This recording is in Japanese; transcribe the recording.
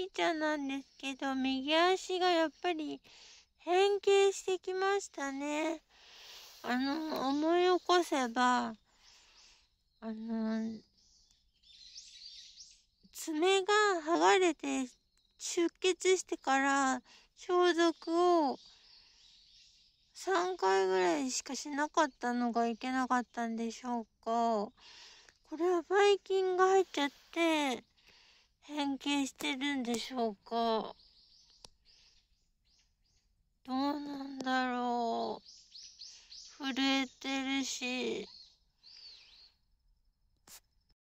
きちゃんなんですけど、右足がやっぱり変形してきましたね。あの、思い起こせば、あの、爪が剥がれて出血してから消毒を3回ぐらいしかしなかったのがいけなかったんでしょうか。これはバイキン変形してるんでしょうかどうなんだろう震えてるし。